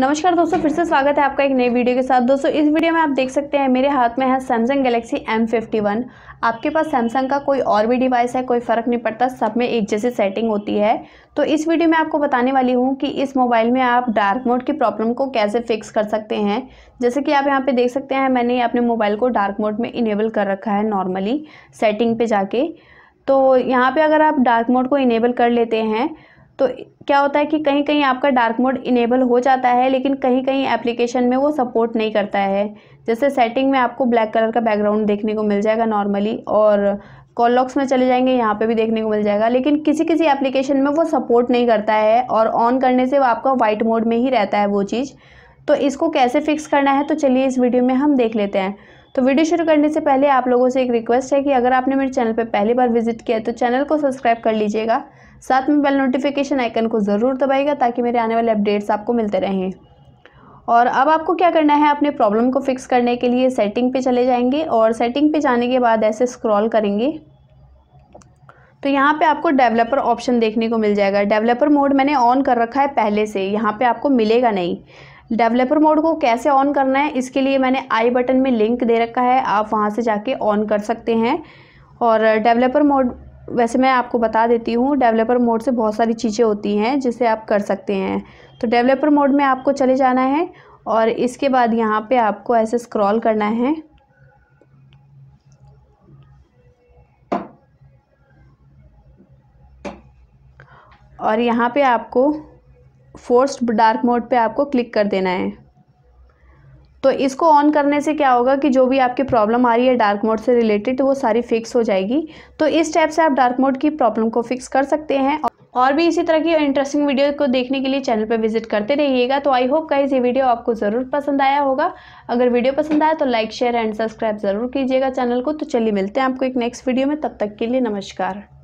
नमस्कार दोस्तों फिर से स्वागत है आपका एक नई वीडियो के साथ दोस्तों इस वीडियो में आप देख सकते हैं मेरे हाथ में है सैमसंग गैलेक्सी M51 आपके पास सैमसंग का कोई और भी डिवाइस है कोई फ़र्क नहीं पड़ता सब में एक जैसी सेटिंग होती है तो इस वीडियो में आपको बताने वाली हूँ कि इस मोबाइल में आप डार्क मोड की प्रॉब्लम को कैसे फिक्स कर सकते हैं जैसे कि आप यहाँ पर देख सकते हैं मैंने अपने मोबाइल को डार्क मोड में इनेबल कर रखा है नॉर्मली सेटिंग पर जाके तो यहाँ पर अगर आप डार्क मोड को इनेबल कर लेते हैं तो क्या होता है कि कहीं कहीं आपका डार्क मोड इनेबल हो जाता है लेकिन कहीं कहीं एप्लीकेशन में वो सपोर्ट नहीं करता है जैसे सेटिंग में आपको ब्लैक कलर का बैकग्राउंड देखने को मिल जाएगा नॉर्मली और कॉल लॉक्स में चले जाएंगे यहाँ पे भी देखने को मिल जाएगा लेकिन किसी किसी एप्लीकेशन में वो सपोर्ट नहीं करता है और ऑन करने से वो आपका वाइट मोड में ही रहता है वो चीज़ तो इसको कैसे फिक्स करना है तो चलिए इस वीडियो में हम देख लेते हैं तो वीडियो शुरू करने से पहले आप लोगों से एक रिक्वेस्ट है कि अगर आपने मेरे चैनल पर पहली बार विजिट किया है तो चैनल को सब्सक्राइब कर लीजिएगा साथ में बेल नोटिफिकेशन आइकन को ज़रूर दबाएगा ताकि मेरे आने वाले अपडेट्स आपको मिलते रहें और अब आपको क्या करना है अपने प्रॉब्लम को फिक्स करने के लिए सेटिंग पे चले जाएंगे और सेटिंग पे जाने के बाद ऐसे स्क्रॉल करेंगे तो यहाँ पे आपको डेवलपर ऑप्शन देखने को मिल जाएगा डेवलपर मोड मैंने ऑन कर रखा है पहले से यहाँ पे आपको मिलेगा नहीं डेवलपर मोड को कैसे ऑन करना है इसके लिए मैंने आई बटन में लिंक दे रखा है आप वहाँ से जाके ऑन कर सकते हैं और डेवलपर मोड वैसे मैं आपको बता देती हूँ डेवलपर मोड से बहुत सारी चीज़ें होती हैं जिसे आप कर सकते हैं तो डेवलपर मोड में आपको चले जाना है और इसके बाद यहाँ पे आपको ऐसे स्क्रॉल करना है और यहाँ पे आपको फोर्स्ड डार्क मोड पे आपको क्लिक कर देना है तो इसको ऑन करने से क्या होगा कि जो भी आपकी प्रॉब्लम आ रही है डार्क मोड से रिलेटेड वो सारी फिक्स हो जाएगी तो इस टाइप से आप डार्क मोड की प्रॉब्लम को फिक्स कर सकते हैं और भी इसी तरह की इंटरेस्टिंग वीडियो को देखने के लिए चैनल पर विजिट करते रहिएगा तो आई होप गाइज ये वीडियो आपको ज़रूर पसंद आया होगा अगर वीडियो पसंद आया तो लाइक शेयर एंड सब्सक्राइब ज़रूर कीजिएगा चैनल को तो चलिए मिलते हैं आपको एक नेक्स्ट वीडियो में तब तक के लिए नमस्कार